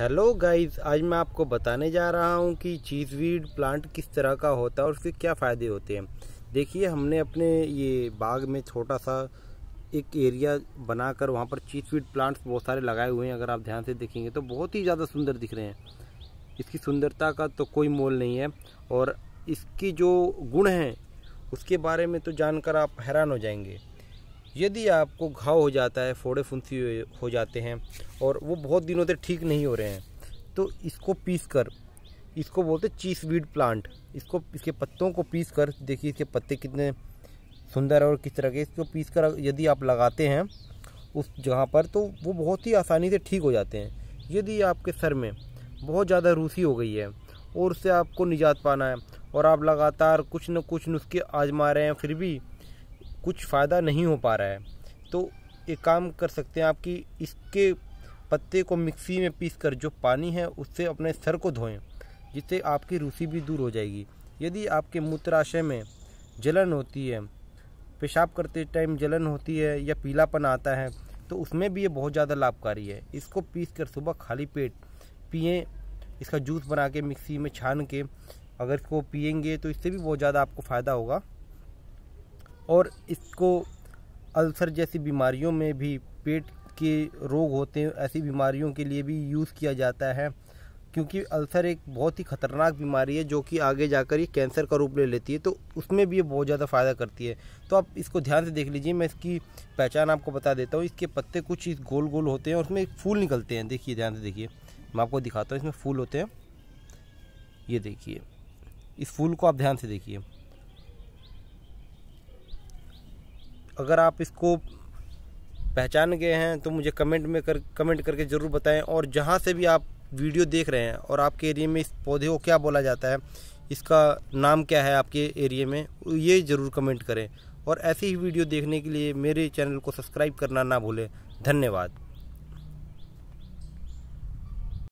hello guys आज मैं आपको बताने जा रहा हूँ कि चीज़वीड प्लांट किस तरह का होता है और उसके क्या फ़ायदे होते हैं देखिए हमने अपने ये बाग में छोटा सा एक एरिया बनाकर वहाँ पर चीज़वीड प्लांट्स बहुत सारे लगाए हुए हैं अगर आप ध्यान से देखेंगे तो बहुत ही ज़्यादा सुंदर दिख रहे हैं इसकी सुंदरता का तो कोई मोल नहीं है और इसकी जो गुण हैं उसके बारे में तो जानकर आप हैरान हो जाएंगे यदि आपको घाव हो जाता है फोड़े फुंसी हो जाते हैं और वो बहुत दिनों तक ठीक नहीं हो रहे हैं तो इसको पीस कर इसको बोलते चीस वीड प्लांट इसको इसके पत्तों को पीस कर देखिए इसके पत्ते कितने सुंदर और किस तरह के इसको पीस कर यदि आप लगाते हैं उस जगह पर तो वो बहुत ही आसानी से ठीक हो जाते हैं यदि आपके सर में बहुत ज़्यादा रूसी हो गई है और उससे आपको निजात पाना है और आप लगातार कुछ न कुछ नुस्खे आजमा रहे हैं फिर भी कुछ फ़ायदा नहीं हो पा रहा है तो एक काम कर सकते हैं आपकी इसके पत्ते को मिक्सी में पीस कर जो पानी है उससे अपने सर को धोएं जिससे आपकी रूसी भी दूर हो जाएगी यदि आपके मूत्राशय में जलन होती है पेशाब करते टाइम जलन होती है या पीलापन आता है तो उसमें भी ये बहुत ज़्यादा लाभकारी है इसको पीस कर सुबह खाली पेट पिए इसका जूस बना के मिक्सी में छान के अगर इसको पियेंगे तो इससे भी बहुत ज़्यादा आपको फ़ायदा होगा और इसको अल्सर जैसी बीमारियों में भी पेट के रोग होते हैं ऐसी बीमारियों के लिए भी यूज़ किया जाता है क्योंकि अल्सर एक बहुत ही ख़तरनाक बीमारी है जो कि आगे जाकर ये कैंसर का रूप ले लेती है तो उसमें भी ये बहुत ज़्यादा फ़ायदा करती है तो आप इसको ध्यान से देख लीजिए मैं इसकी पहचान आपको बता देता हूँ इसके पत्ते कुछ इस गोल गोल होते हैं और उसमें फूल निकलते हैं देखिए ध्यान से देखिए मैं आपको दिखाता हूँ इसमें फूल होते हैं ये देखिए इस फूल को आप ध्यान से देखिए अगर आप इसको पहचान गए हैं तो मुझे कमेंट में कर कमेंट करके ज़रूर बताएं और जहाँ से भी आप वीडियो देख रहे हैं और आपके एरिया में इस पौधे को क्या बोला जाता है इसका नाम क्या है आपके एरिया में ये ज़रूर कमेंट करें और ऐसी ही वीडियो देखने के लिए मेरे चैनल को सब्सक्राइब करना ना भूलें धन्यवाद